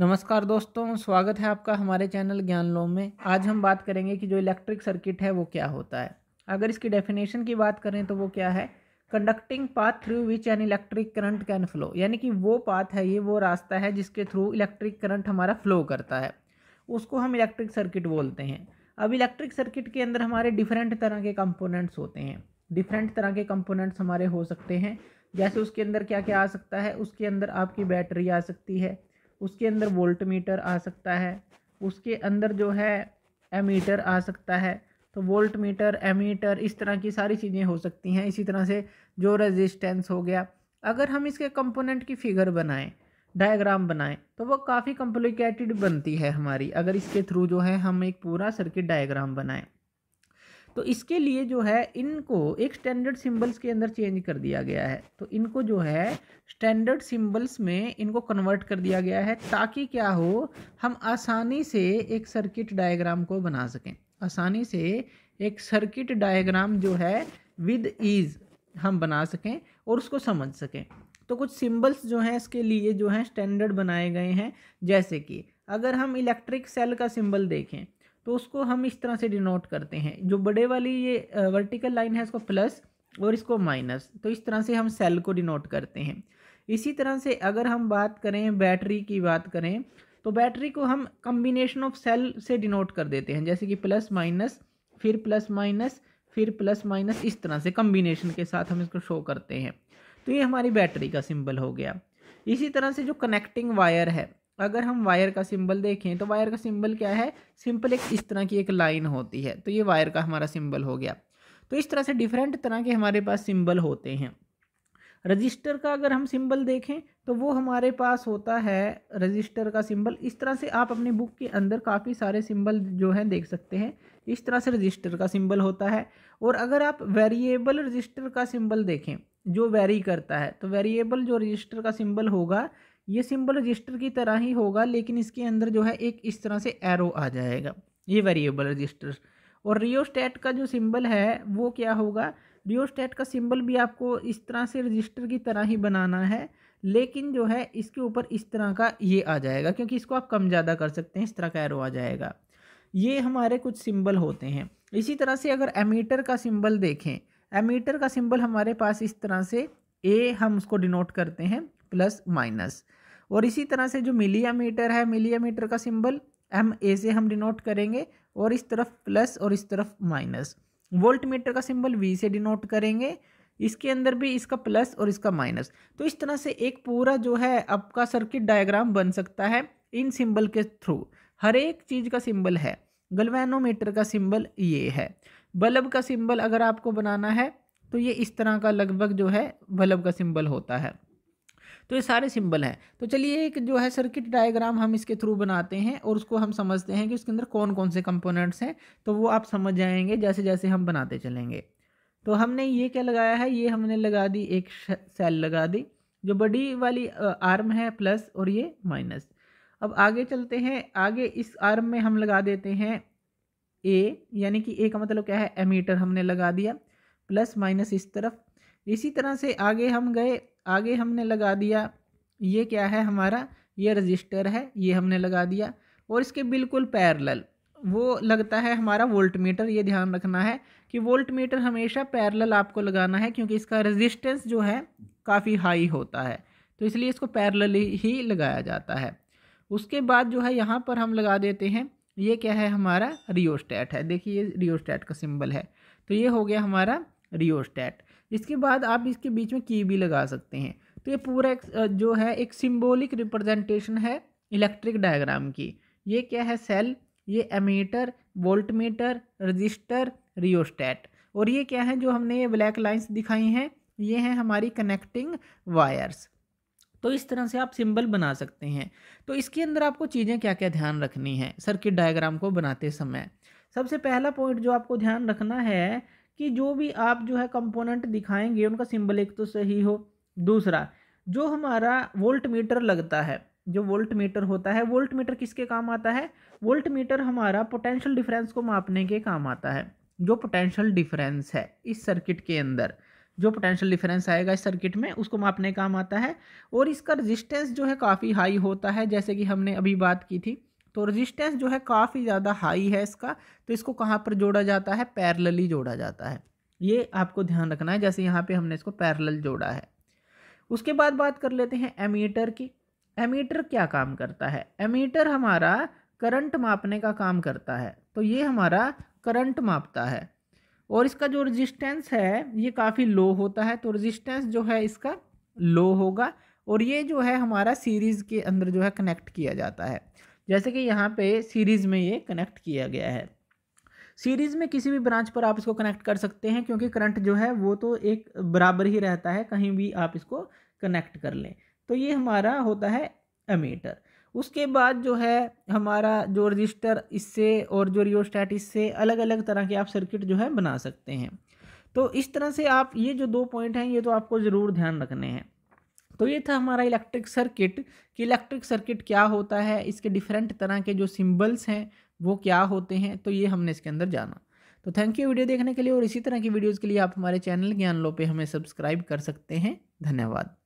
नमस्कार दोस्तों स्वागत है आपका हमारे चैनल ज्ञान लोम में आज हम बात करेंगे कि जो इलेक्ट्रिक सर्किट है वो क्या होता है अगर इसकी डेफिनेशन की बात करें तो वो क्या है conducting path through which an electric current can flow यानी कि वो पाथ है ये वो रास्ता है जिसके थ्रू इलेक्ट्रिक करंट हमारा फ्लो करता है उसको हम इलेक्ट्रिक सर्किट बोलते हैं अब इलेक्ट्रिक सर्किट के अंदर हमारे डिफरेंट तरह के कंपोनेंट्स होते हैं डिफरेंट तरह के कंपोनेंट्स हमारे हो सकते हैं जैसे उसके अंदर क्या क्या आ सकता है उसके अंदर आपकी बैटरी आ सकती है उसके अंदर वोल्ट मीटर आ सकता है उसके अंदर जो है एमीटर आ सकता है तो वोल्ट मीटर एमीटर इस तरह की सारी चीज़ें हो सकती हैं इसी तरह से जो रेजिस्टेंस हो गया अगर हम इसके कंपोनेंट की फिगर बनाएं डायग्राम बनाएं तो वो काफ़ी कॉम्प्लिकेटेड बनती है हमारी अगर इसके थ्रू जो है हम एक पूरा सर्किट डायग्राम बनाएं तो इसके लिए जो है इनको एक स्टैंडर्ड सिंबल्स के अंदर चेंज कर दिया गया है तो इनको जो है स्टैंडर्ड सिंबल्स में इनको कन्वर्ट कर दिया गया है ताकि क्या हो हम आसानी से एक सर्किट डायग्राम को बना सकें आसानी से एक सर्किट डायग्राम जो है विद ईज़ हम बना सकें और उसको समझ सकें तो कुछ सिंबल्स जो हैं इसके लिए जो हैं स्टैंडर्ड बनाए गए हैं जैसे कि अगर हम इलेक्ट्रिक सेल का सिंबल देखें तो उसको हम इस तरह से डिनोट करते हैं जो बड़े वाली ये वर्टिकल लाइन है इसको प्लस और इसको माइनस तो इस तरह से हम सेल को डिनोट करते हैं इसी तरह से अगर हम बात करें बैटरी की बात करें तो बैटरी को हम कम्बिनेशन ऑफ सेल से डिनोट कर देते हैं जैसे कि प्लस माइनस फिर प्लस माइनस फिर प्लस माइनस इस तरह से कम्बिनेशन के साथ हम इसको शो करते हैं तो ये हमारी बैटरी का सिंबल हो गया इसी तरह से जो कनेक्टिंग वायर है अगर हम वायर का सिंबल देखें तो वायर का सिंबल क्या है सिंपल एक इस तरह की एक लाइन होती है तो ये वायर का हमारा सिंबल हो गया तो इस तरह से डिफरेंट तरह के हमारे पास सिंबल होते हैं रजिस्टर का अगर हम सिंबल देखें तो वो हमारे पास होता है रजिस्टर का सिंबल इस तरह से आप अपनी बुक के अंदर काफ़ी सारे सिंबल जो हैं देख सकते हैं इस तरह से रजिस्टर का सिंबल होता है और अगर आप वेरिएबल रजिस्टर का सिंबल देखें जो वेरी करता है तो वेरिएबल जो रजिस्टर का सिंबल होगा ये सिंबल रजिस्टर की तरह ही होगा लेकिन इसके अंदर जो है एक इस तरह से एरो आ जाएगा ये वेरिएबल रजिस्टर और रियोस्टेट का जो सिंबल है वो क्या होगा रियोस्टेट का सिंबल भी आपको इस तरह से रजिस्टर की तरह ही बनाना है लेकिन जो है इसके ऊपर इस तरह का ये आ जाएगा क्योंकि इसको आप कम ज़्यादा कर सकते हैं इस तरह का एरो आ जाएगा ये हमारे कुछ सिंबल होते हैं इसी तरह से अगर एमीटर का सिंबल देखें एमीटर का सिंबल हमारे पास इस तरह से ए हम उसको डिनोट करते हैं प्लस माइनस और इसी तरह से जो मिलियामीटर है मिलियामीटर का सिंबल एम ए से हम डिनोट करेंगे और इस तरफ प्लस और इस तरफ माइनस वोल्ट मीटर का सिंबल वी से डिनोट करेंगे इसके अंदर भी इसका प्लस और इसका माइनस तो इस तरह से एक पूरा जो है आपका सर्किट डायग्राम बन सकता है इन सिंबल के थ्रू हर एक चीज़ का सिंबल है गलवेनोमीटर का सिंबल ये है बल्ब का सिंबल अगर आपको बनाना है तो ये इस तरह का लगभग जो है बल्ब का सिंबल होता है तो ये सारे सिंबल हैं तो चलिए एक जो है सर्किट डायग्राम हम इसके थ्रू बनाते हैं और उसको हम समझते हैं कि उसके अंदर कौन कौन से कंपोनेंट्स हैं तो वो आप समझ जाएंगे जैसे जैसे हम बनाते चलेंगे तो हमने ये क्या लगाया है ये हमने लगा दी एक सेल लगा दी जो बड़ी वाली आर्म है प्लस और ये माइनस अब आगे चलते हैं आगे इस आर्म में हम लगा देते हैं ए यानी कि ए का मतलब क्या है एमीटर हमने लगा दिया प्लस माइनस इस तरफ इसी तरह से आगे हम गए आगे हमने लगा दिया ये क्या है हमारा ये रजिस्टर है ये हमने लगा दिया और इसके बिल्कुल पैरल वो लगता है हमारा वोल्ट मीटर ये ध्यान रखना है कि वोल्ट मीटर हमेशा पैरल आपको लगाना है क्योंकि इसका रेजिस्टेंस जो है काफ़ी हाई होता है तो इसलिए इसको पैरल ही लगाया जाता है उसके बाद जो है यहाँ पर हम लगा देते हैं ये क्या है हमारा रियोस्टैट है देखिए ये रियोस्टैट का सिंबल है तो ये हो गया हमारा रियोस्टैट इसके बाद आप इसके बीच में की भी लगा सकते हैं तो ये पूरा एक जो है एक सिम्बोलिक रिप्रजेंटेशन है इलेक्ट्रिक डायग्राम की ये क्या है सेल ये एमीटर वोल्टमीटर रजिस्टर रियोस्टेट और ये क्या है जो हमने ये ब्लैक लाइंस दिखाई हैं ये हैं हमारी कनेक्टिंग वायर्स तो इस तरह से आप सिंबल बना सकते हैं तो इसके अंदर आपको चीज़ें क्या क्या ध्यान रखनी है सर्किट डायग्राम को बनाते समय सबसे पहला पॉइंट जो आपको ध्यान रखना है कि जो भी आप जो है कंपोनेंट दिखाएंगे उनका सिंबल एक तो सही हो दूसरा जो हमारा वोल्ट मीटर लगता है जो वोल्ट मीटर होता है वोल्ट मीटर किसके काम आता है वोल्ट मीटर हमारा पोटेंशियल डिफरेंस को मापने के काम आता है जो पोटेंशियल डिफरेंस है इस सर्किट के अंदर जो पोटेंशियल डिफरेंस आएगा इस सर्किट में उसको मापने काम आता है और इसका रजिस्टेंस जो है काफ़ी हाई होता है जैसे कि हमने अभी बात की थी तो रेजिस्टेंस जो है काफ़ी ज़्यादा हाई है इसका तो इसको कहाँ पर जोड़ा जाता है पैरलली जोड़ा जाता है ये आपको ध्यान रखना है जैसे यहाँ पे हमने इसको पैरेलल जोड़ा है उसके बाद बात कर लेते हैं एमीटर की एमीटर क्या काम करता है एमीटर हमारा करंट मापने का काम करता है तो ये हमारा करंट मापता है और इसका जो रेजिस्टेंस है ये काफ़ी लो होता है तो रेजिस्टेंस जो है इसका लो होगा और ये जो है हमारा सीरीज़ के अंदर जो है कनेक्ट किया जाता है जैसे कि यहाँ पे सीरीज़ में ये कनेक्ट किया गया है सीरीज़ में किसी भी ब्रांच पर आप इसको कनेक्ट कर सकते हैं क्योंकि करंट जो है वो तो एक बराबर ही रहता है कहीं भी आप इसको कनेक्ट कर लें तो ये हमारा होता है एमीटर उसके बाद जो है हमारा जो रजिस्टर इससे और जो रियोस्टैट इससे अलग अलग तरह के आप सर्किट जो है बना सकते हैं तो इस तरह से आप ये जो दो पॉइंट हैं ये तो आपको ज़रूर ध्यान रखने हैं तो ये था हमारा इलेक्ट्रिक सर्किट कि इलेक्ट्रिक सर्किट क्या होता है इसके डिफरेंट तरह के जो सिम्बल्स हैं वो क्या होते हैं तो ये हमने इसके अंदर जाना तो थैंक यू वीडियो देखने के लिए और इसी तरह की वीडियोज़ के लिए आप हमारे चैनल ज्ञान लो पे हमें सब्सक्राइब कर सकते हैं धन्यवाद